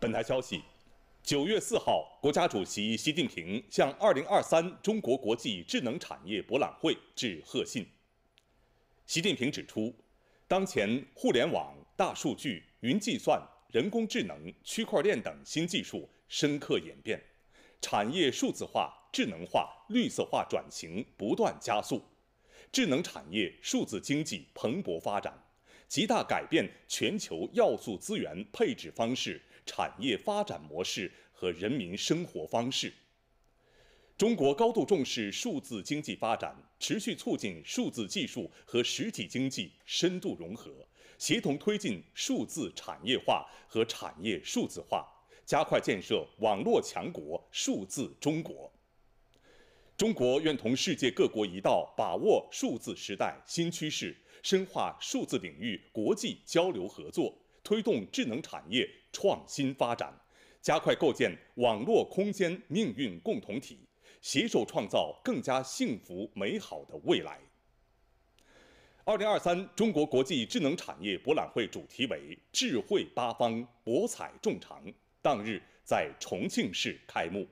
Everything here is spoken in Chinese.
本台消息，九月四号，国家主席习近平向二零二三中国国际智能产业博览会致贺信。习近平指出，当前互联网、大数据、云计算、人工智能、区块链等新技术深刻演变，产业数字化、智能化、绿色化转型不断加速，智能产业、数字经济蓬勃发展，极大改变全球要素资源配置方式。产业发展模式和人民生活方式。中国高度重视数字经济发展，持续促进数字技术和实体经济深度融合，协同推进数字产业化和产业数字化，加快建设网络强国、数字中国。中国愿同世界各国一道，把握数字时代新趋势，深化数字领域国际交流合作。推动智能产业创新发展，加快构建网络空间命运共同体，携手创造更加幸福美好的未来。二零二三中国国际智能产业博览会主题为“智慧八方，博采众长”，当日在重庆市开幕。